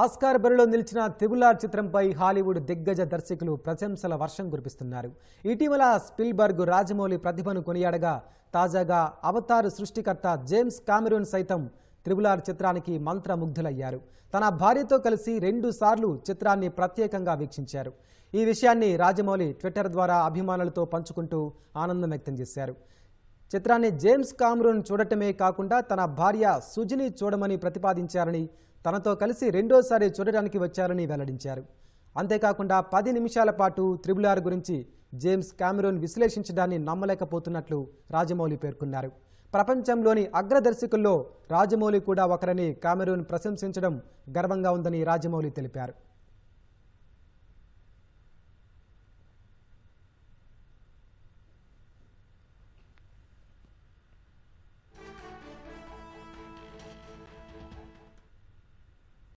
Oscar బరిలో నిలిచిన త్రిబులార్ చిత్రంపై హాలీవుడ్ దిగ్గజ దర్శకులు ప్రశంసల వర్షం కురిపిస్తున్నారు ఇటీవల స్పిల్బర్గ్ రాజమౌళి ప్రతిభను కొనియాడగా తాజాగా అవతారు సృష్టికర్త జేమ్స్ కామెరూన్ సైతం త్రిబులార్ చిత్రానికి మంత్రముగ్ధులయ్యారు తన భార్యతో కలిసి రెండుసార్లు చిత్రాన్ని ప్రత్యేకంగా వీక్షించారు ఈ విషయాన్ని రాజమౌళి ట్విట్టర్ ద్వారా అభిమానులతో పంచుకుంటూ ఆనందం వ్యక్తం చేశారు చిత్రాన్ని జేమ్స్ కామ్రూన్ చూడటమే కాకుండా తన భార్య సుజిని చూడమని ప్రతిపాదించారని తనతో కలిసి రెండోసారి చూడడానికి వచ్చారని వెల్లడించారు అంతేకాకుండా పది నిమిషాల పాటు త్రిబుల్ ఆర్ గురించి జేమ్స్ కామెరూన్ విశ్లేషించడాన్ని నమ్మలేకపోతున్నట్లు రాజమౌళి పేర్కొన్నారు ప్రపంచంలోని అగ్రదర్శకుల్లో రాజమౌళి కూడా ఒకరని కామెరూన్ ప్రశంసించడం గర్వంగా ఉందని రాజమౌళి తెలిపారు